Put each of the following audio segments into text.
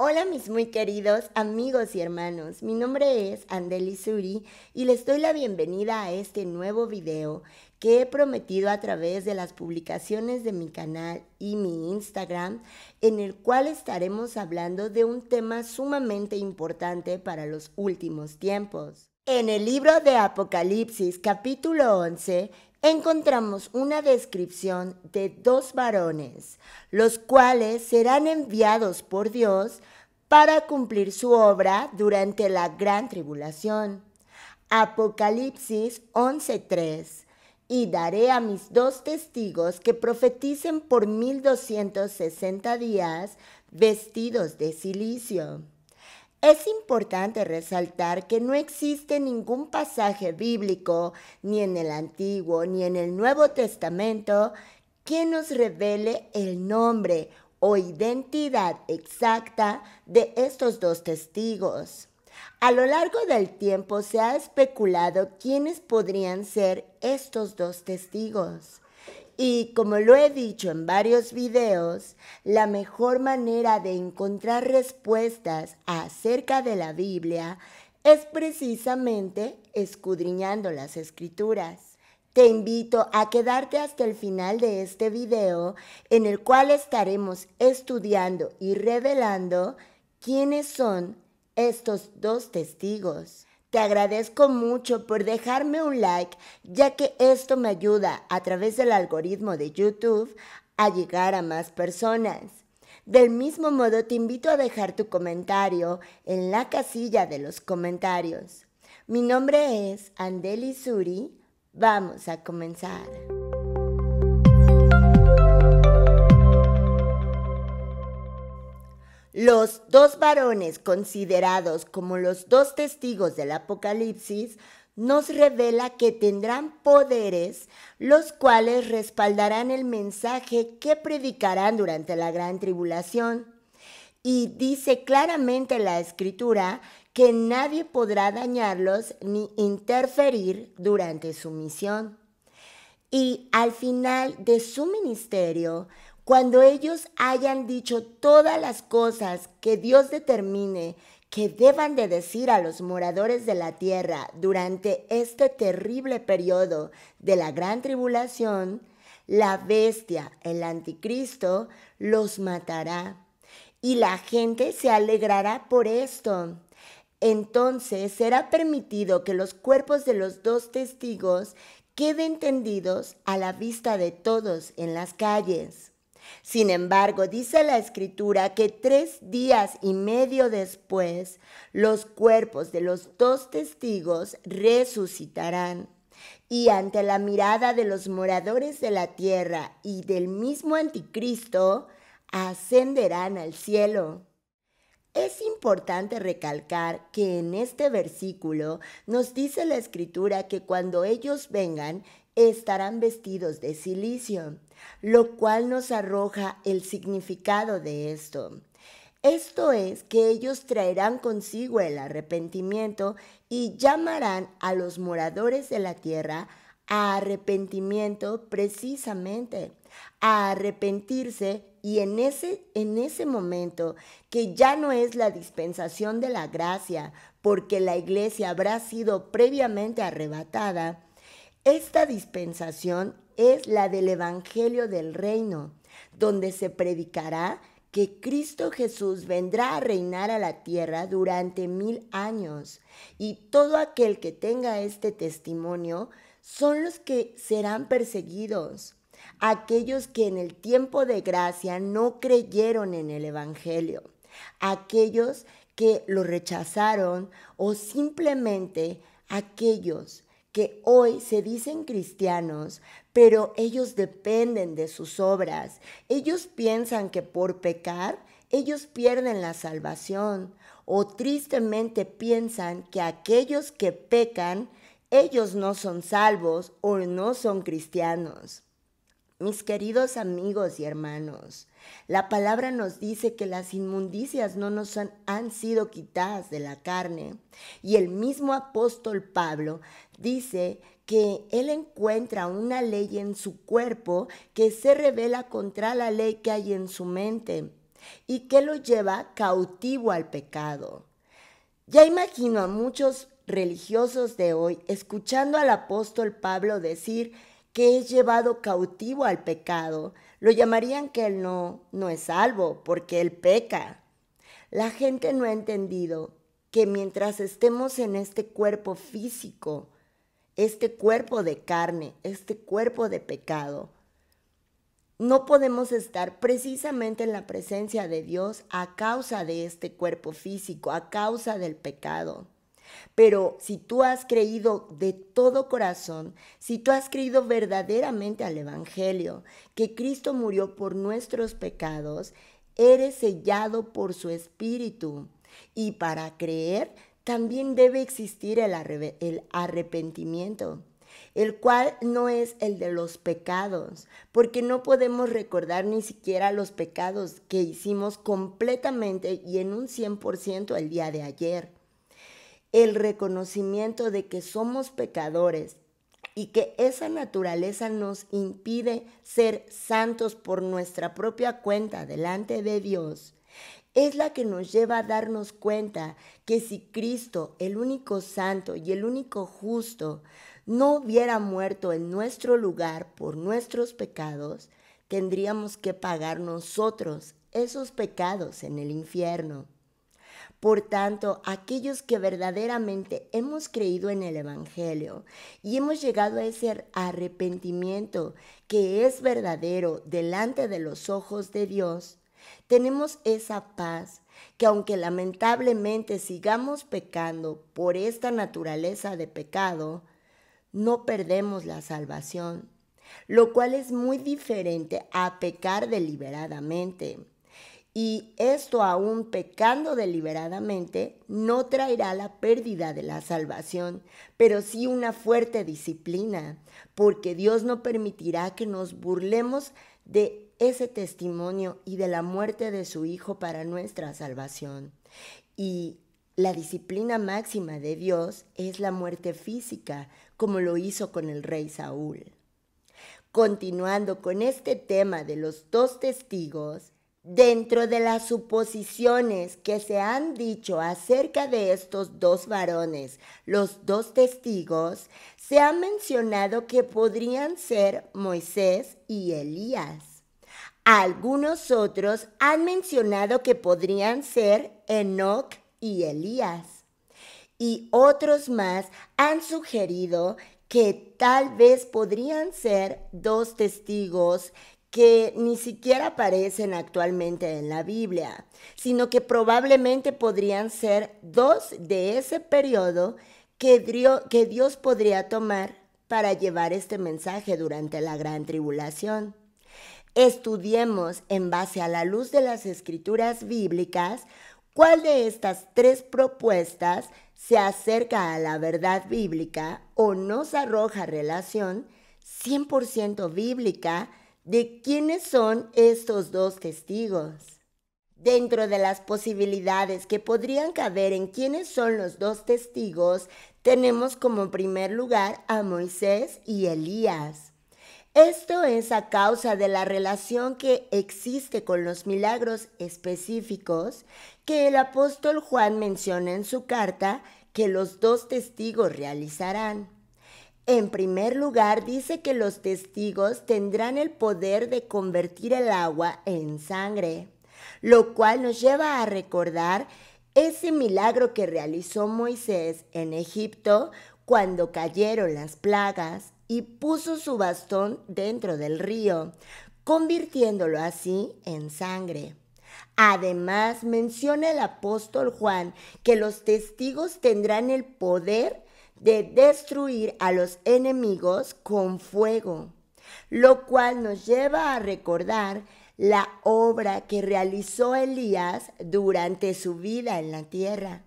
Hola mis muy queridos amigos y hermanos, mi nombre es Andeli Suri y les doy la bienvenida a este nuevo video que he prometido a través de las publicaciones de mi canal y mi Instagram, en el cual estaremos hablando de un tema sumamente importante para los últimos tiempos. En el libro de Apocalipsis capítulo 11 encontramos una descripción de dos varones, los cuales serán enviados por Dios para cumplir su obra durante la gran tribulación. Apocalipsis 11:3 Y daré a mis dos testigos que profeticen por 1260 días vestidos de silicio. Es importante resaltar que no existe ningún pasaje bíblico, ni en el Antiguo ni en el Nuevo Testamento, que nos revele el nombre o identidad exacta de estos dos testigos. A lo largo del tiempo se ha especulado quiénes podrían ser estos dos testigos. Y como lo he dicho en varios videos, la mejor manera de encontrar respuestas acerca de la Biblia es precisamente escudriñando las escrituras. Te invito a quedarte hasta el final de este video en el cual estaremos estudiando y revelando quiénes son estos dos testigos. Te agradezco mucho por dejarme un like, ya que esto me ayuda a través del algoritmo de YouTube a llegar a más personas. Del mismo modo, te invito a dejar tu comentario en la casilla de los comentarios. Mi nombre es Andeli Suri. Vamos a comenzar. Los dos varones considerados como los dos testigos del Apocalipsis nos revela que tendrán poderes los cuales respaldarán el mensaje que predicarán durante la gran tribulación. Y dice claramente la escritura que nadie podrá dañarlos ni interferir durante su misión. Y al final de su ministerio, cuando ellos hayan dicho todas las cosas que Dios determine que deban de decir a los moradores de la tierra durante este terrible periodo de la gran tribulación, la bestia, el anticristo, los matará. Y la gente se alegrará por esto. Entonces será permitido que los cuerpos de los dos testigos queden tendidos a la vista de todos en las calles. Sin embargo, dice la escritura que tres días y medio después los cuerpos de los dos testigos resucitarán. Y ante la mirada de los moradores de la tierra y del mismo anticristo, ascenderán al cielo. Es importante recalcar que en este versículo nos dice la escritura que cuando ellos vengan, estarán vestidos de silicio, lo cual nos arroja el significado de esto. Esto es que ellos traerán consigo el arrepentimiento y llamarán a los moradores de la tierra a arrepentimiento precisamente, a arrepentirse y en ese, en ese momento, que ya no es la dispensación de la gracia, porque la iglesia habrá sido previamente arrebatada, esta dispensación es la del Evangelio del Reino, donde se predicará que Cristo Jesús vendrá a reinar a la tierra durante mil años, y todo aquel que tenga este testimonio son los que serán perseguidos, aquellos que en el tiempo de gracia no creyeron en el Evangelio, aquellos que lo rechazaron o simplemente aquellos que hoy se dicen cristianos, pero ellos dependen de sus obras. Ellos piensan que por pecar ellos pierden la salvación o tristemente piensan que aquellos que pecan, ellos no son salvos o no son cristianos. Mis queridos amigos y hermanos, la palabra nos dice que las inmundicias no nos han, sido quitadas de la carne. Y el mismo apóstol Pablo dice que él encuentra una ley en su cuerpo que se revela contra la ley que hay en su mente y que lo lleva cautivo al pecado. Ya imagino a muchos religiosos de hoy escuchando al apóstol Pablo decir que es llevado cautivo al pecado, lo llamarían que él no, no es salvo porque él peca. La gente no ha entendido que mientras estemos en este cuerpo físico, este cuerpo de carne, este cuerpo de pecado, no podemos estar precisamente en la presencia de Dios a causa de este cuerpo físico, a causa del pecado. Pero si tú has creído de todo corazón, si tú has creído verdaderamente al Evangelio, que Cristo murió por nuestros pecados, eres sellado por su Espíritu. Y para creer también debe existir el, arrepentimiento el cual no es el de los pecados, porque no podemos recordar ni siquiera los pecados que hicimos completamente y en un 100% el día de ayer el reconocimiento de que somos pecadores y que esa naturaleza nos impide ser santos por nuestra propia cuenta delante de Dios, es la que nos lleva a darnos cuenta que si Cristo, el único santo y el único justo, no hubiera muerto en nuestro lugar por nuestros pecados, tendríamos que pagar nosotros esos pecados en el infierno. Por tanto, aquellos que verdaderamente hemos creído en el Evangelio y hemos llegado a ese arrepentimiento que es verdadero delante de los ojos de Dios, tenemos esa paz que aunque lamentablemente sigamos pecando por esta naturaleza de pecado, no perdemos la salvación, lo cual es muy diferente a pecar deliberadamente y esto aún pecando deliberadamente no traerá la pérdida de la salvación, pero sí una fuerte disciplina, porque Dios no permitirá que nos burlemos de ese testimonio y de la muerte de su Hijo para nuestra salvación. Y la disciplina máxima de Dios es la muerte física, como lo hizo con el rey Saúl. Continuando con este tema de los dos testigos, dentro de las suposiciones que se han dicho acerca de estos dos varones, los dos testigos, se ha mencionado que podrían ser Moisés y Elías. Algunos otros han mencionado que podrían ser Enoch y Elías. Y otros más han sugerido que tal vez podrían ser dos testigos que ni siquiera aparecen actualmente en la Biblia, sino que probablemente podrían ser dos de ese periodo que, Dios, podría tomar para llevar este mensaje durante la gran tribulación. Estudiemos en base a la luz de las escrituras bíblicas cuál de estas tres propuestas se acerca a la verdad bíblica o nos arroja relación 100% bíblica de quiénes son estos dos testigos. Dentro de las posibilidades que podrían caber en quiénes son los dos testigos, tenemos como primer lugar a Moisés y Elías. Esto es a causa de la relación que existe con los milagros específicos que el apóstol Juan menciona en su carta que los dos testigos realizarán. En primer lugar, dice que los testigos tendrán el poder de convertir el agua en sangre, lo cual nos lleva a recordar ese milagro que realizó Moisés en Egipto cuando cayeron las plagas y puso su bastón dentro del río, convirtiéndolo así en sangre. Además, menciona el apóstol Juan que los testigos tendrán el poder de destruir a los enemigos con fuego, lo cual nos lleva a recordar la obra que realizó Elías durante su vida en la tierra.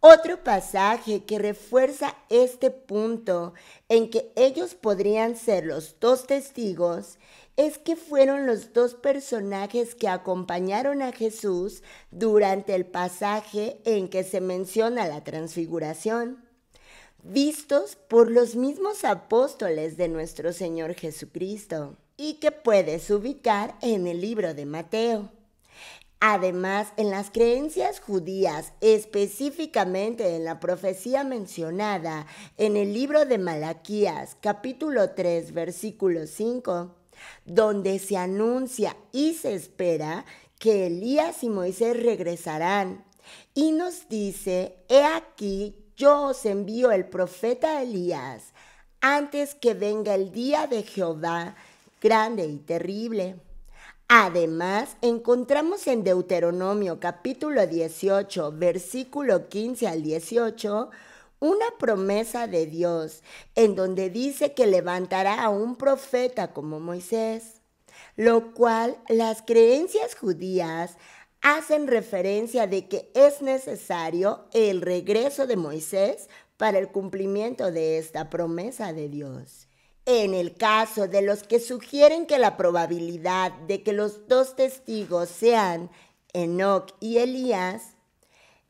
Otro pasaje que refuerza este punto en que ellos podrían ser los dos testigos es que fueron los dos personajes que acompañaron a Jesús durante el pasaje en que se menciona la transfiguración vistos por los mismos apóstoles de nuestro Señor Jesucristo y que puedes ubicar en el libro de Mateo. Además, en las creencias judías, específicamente en la profecía mencionada en el libro de Malaquías, capítulo 3, versículo 5, donde se anuncia y se espera que Elías y Moisés regresarán. Y nos dice, he aquí yo os envío el profeta Elías antes que venga el día de Jehová grande y terrible. Además, encontramos en Deuteronomio capítulo 18, versículo 15 al 18, una promesa de Dios en donde dice que levantará a un profeta como Moisés, lo cual las creencias judías hacen referencia de que es necesario el regreso de Moisés para el cumplimiento de esta promesa de Dios. En el caso de los que sugieren que la probabilidad de que los dos testigos sean Enoch y Elías,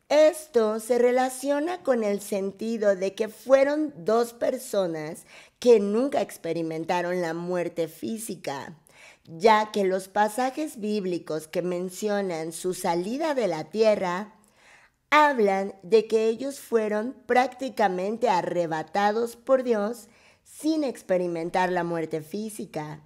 esto se relaciona con el sentido de que fueron dos personas que nunca experimentaron la muerte física ya que los pasajes bíblicos que mencionan su salida de la tierra hablan de que ellos fueron prácticamente arrebatados por Dios sin experimentar la muerte física.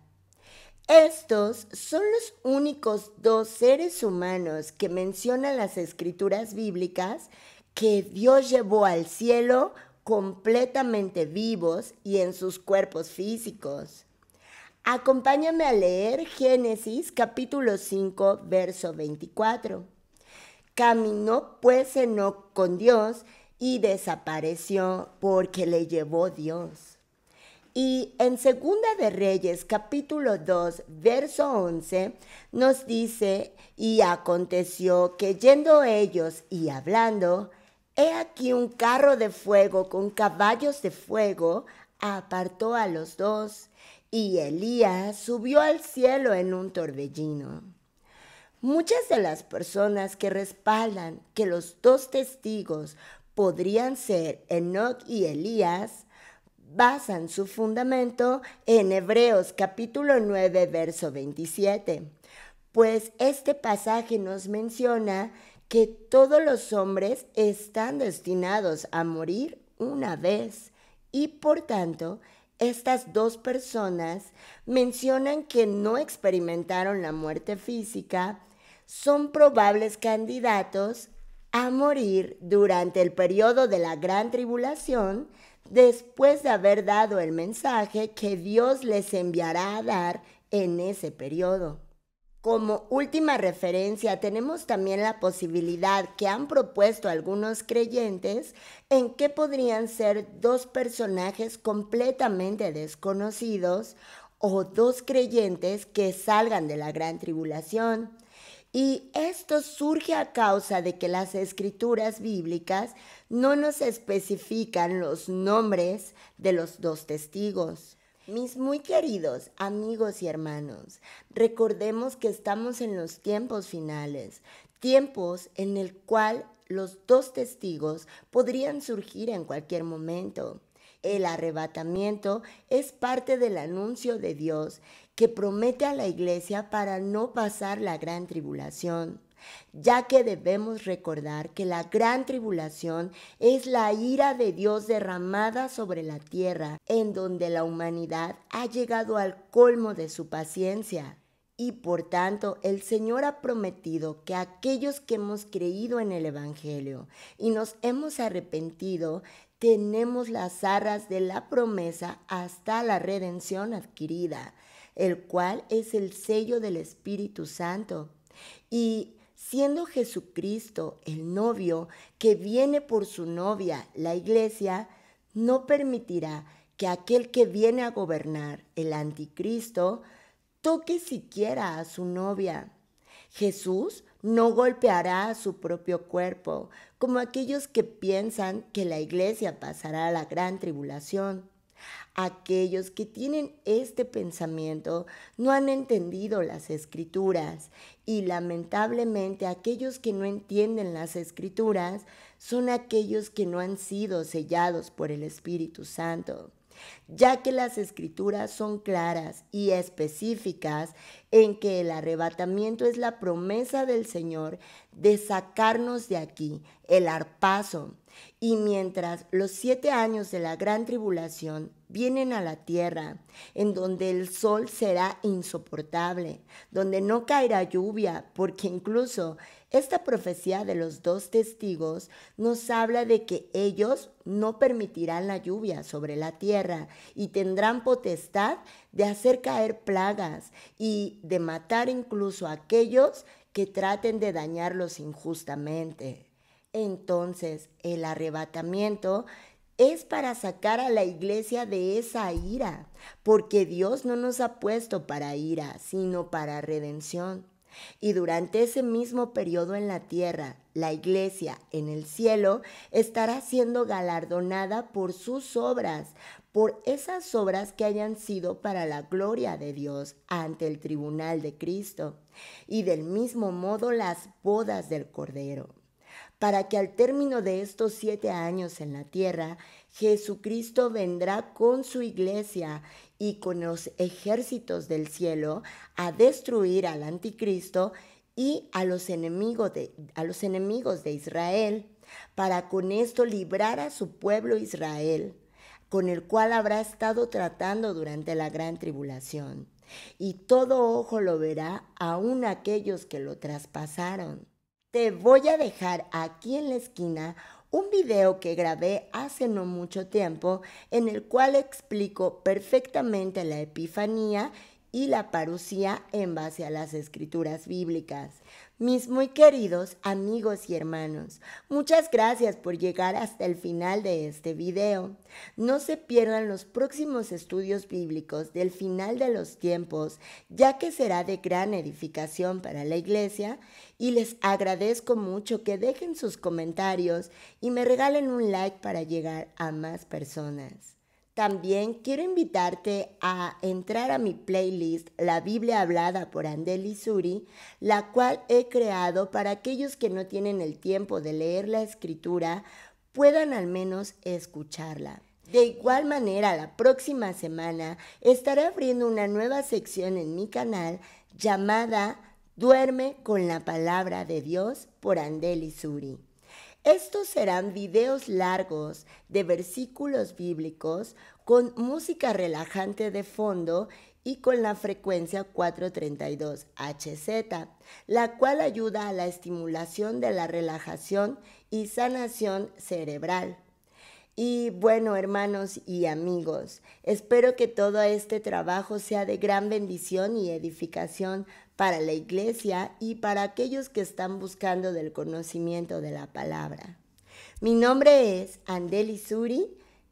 Estos son los únicos dos seres humanos que mencionan las escrituras bíblicas que Dios llevó al cielo completamente vivos y en sus cuerpos físicos. Acompáñame a leer Génesis capítulo 5, verso 24. Caminó pues Eno con Dios y desapareció porque le llevó Dios. Y en Segunda de Reyes capítulo 2, verso 11, nos dice, y aconteció que yendo ellos y hablando, he aquí un carro de fuego con caballos de fuego apartó a los dos y Elías subió al cielo en un torbellino. Muchas de las personas que respaldan que los dos testigos podrían ser Enoch y Elías basan su fundamento en Hebreos capítulo 9 verso 27, pues este pasaje nos menciona que todos los hombres están destinados a morir una vez y por tanto estas dos personas mencionan que no experimentaron la muerte física, son probables candidatos a morir durante el periodo de la gran tribulación después de haber dado el mensaje que Dios les enviará a dar en ese periodo. Como última referencia, tenemos también la posibilidad que han propuesto algunos creyentes en que podrían ser dos personajes completamente desconocidos o dos creyentes que salgan de la gran tribulación. Y esto surge a causa de que las escrituras bíblicas no nos especifican los nombres de los dos testigos. Mis muy queridos amigos y hermanos, recordemos que estamos en los tiempos finales, tiempos en el cual los dos testigos podrían surgir en cualquier momento. El arrebatamiento es parte del anuncio de Dios que promete a la iglesia para no pasar la gran tribulación ya que debemos recordar que la gran tribulación es la ira de Dios derramada sobre la tierra, en donde la humanidad ha llegado al colmo de su paciencia. Y por tanto, el Señor ha prometido que aquellos que hemos creído en el Evangelio y nos hemos arrepentido, tenemos las arras de la promesa hasta la redención adquirida, el cual es el sello del Espíritu Santo. Y siendo Jesucristo el novio que viene por su novia, la iglesia, no permitirá que aquel que viene a gobernar, el anticristo, toque siquiera a su novia. Jesús no golpeará a su propio cuerpo, como aquellos que piensan que la iglesia pasará la gran tribulación. Aquellos que tienen este pensamiento no han entendido las escrituras y lamentablemente aquellos que no entienden las escrituras son aquellos que no han sido sellados por el Espíritu Santo, ya que las escrituras son claras y específicas en que el arrebatamiento es la promesa del Señor de sacarnos de aquí, el arpazo y mientras los siete años de la gran tribulación vienen a la tierra, en donde el sol será insoportable, donde no caerá lluvia, porque incluso esta profecía de los dos testigos nos habla de que ellos no permitirán la lluvia sobre la tierra y tendrán potestad de hacer caer plagas y de matar incluso a aquellos que traten de dañarlos injustamente. Entonces el arrebatamiento es para sacar a la iglesia de esa ira, porque Dios no nos ha puesto para ira, sino para redención. Y durante ese mismo periodo en la tierra, la iglesia en el cielo estará siendo galardonada por sus obras, por esas obras que hayan sido para la gloria de Dios ante el tribunal de Cristo, y del mismo modo las bodas del Cordero para que al término de estos siete años en la tierra, Jesucristo vendrá con su iglesia y con los ejércitos del cielo a destruir al anticristo y a los enemigos de, a los enemigos de Israel, para con esto librar a su pueblo Israel, con el cual habrá estado tratando durante la gran tribulación. Y todo ojo lo verá, aun aquellos que lo traspasaron te voy a dejar aquí en la esquina un video que grabé hace no mucho tiempo en el cual explico perfectamente la epifanía y la parucía en base a las escrituras bíblicas. Mis muy queridos amigos y hermanos, muchas gracias por llegar hasta el final de este video. No se pierdan los próximos estudios bíblicos del final de los tiempos, ya que será de gran edificación para la iglesia y les agradezco mucho que dejen sus comentarios y me regalen un like para llegar a más personas. También quiero invitarte a entrar a mi playlist La Biblia hablada por Andeli Suri, la cual he creado para aquellos que no tienen el tiempo de leer la escritura puedan al menos escucharla. De igual manera, la próxima semana estaré abriendo una nueva sección en mi canal llamada Duerme con la palabra de Dios por Andeli Suri. Estos serán videos largos de versículos bíblicos con música relajante de fondo y con la frecuencia 432 HZ, la cual ayuda a la estimulación de la relajación y sanación cerebral. Y bueno, hermanos y amigos, espero que todo este trabajo sea de gran bendición y edificación para la iglesia y para aquellos que están buscando del conocimiento de la palabra. Mi nombre es Andeli Suri